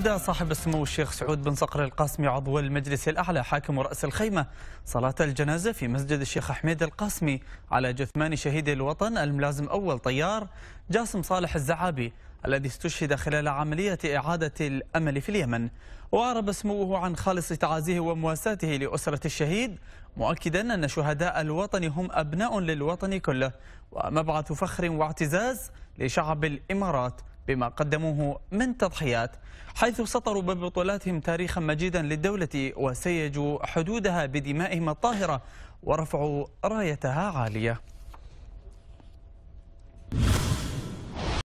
أدى صاحب السمو الشيخ سعود بن صقر القاسمي عضو المجلس الأعلى حاكم رأس الخيمة صلاة الجنازة في مسجد الشيخ أحمد القاسمي على جثمان شهيد الوطن الملازم أول طيار جاسم صالح الزعابي الذي استشهد خلال عملية إعادة الأمل في اليمن وعرب سموه عن خالص تعازيه ومواساته لأسرة الشهيد مؤكدا أن شهداء الوطن هم أبناء للوطن كله ومبعث فخر واعتزاز لشعب الإمارات بما قدموه من تضحيات حيث سطروا ببطولاتهم تاريخا مجيدا للدولة وسيجوا حدودها بدمائهم الطاهرة ورفعوا رايتها عالية